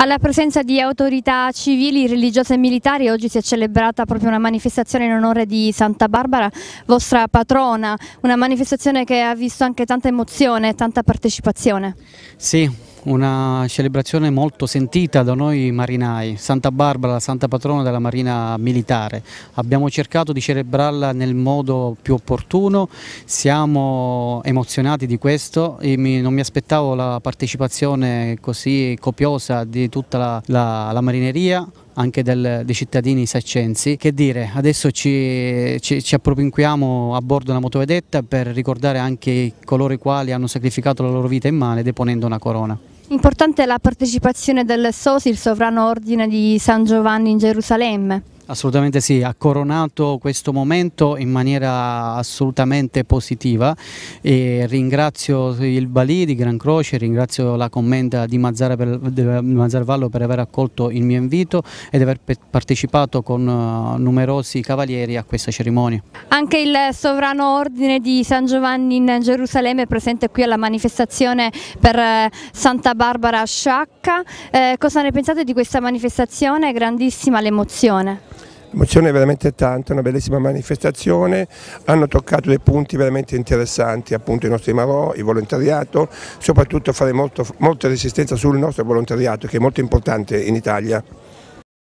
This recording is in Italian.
Alla presenza di autorità civili, religiose e militari oggi si è celebrata proprio una manifestazione in onore di Santa Barbara, vostra patrona, una manifestazione che ha visto anche tanta emozione e tanta partecipazione. Sì, una celebrazione molto sentita da noi marinai, Santa Barbara, la santa patrona della Marina Militare. Abbiamo cercato di celebrarla nel modo più opportuno, siamo emozionati di questo e mi, non mi aspettavo la partecipazione così copiosa di tutta la, la, la marineria anche del, dei cittadini saccensi. Che dire, adesso ci, ci, ci appropinquiamo a bordo della motovedetta per ricordare anche coloro i quali hanno sacrificato la loro vita in mare deponendo una corona. Importante è la partecipazione del SOSI, il Sovrano Ordine di San Giovanni in Gerusalemme. Assolutamente sì, ha coronato questo momento in maniera assolutamente positiva e ringrazio il Balì di Gran Croce, ringrazio la commenda di Mazzara, per, di Mazzara Vallo per aver accolto il mio invito ed aver partecipato con eh, numerosi cavalieri a questa cerimonia. Anche il Sovrano Ordine di San Giovanni in Gerusalemme è presente qui alla manifestazione per eh, Santa Barbara Sciacca, eh, cosa ne pensate di questa manifestazione? È grandissima l'emozione. L'emozione è veramente tanta, una bellissima manifestazione, hanno toccato dei punti veramente interessanti, appunto i nostri marò, il volontariato, soprattutto fare molto, molta resistenza sul nostro volontariato che è molto importante in Italia.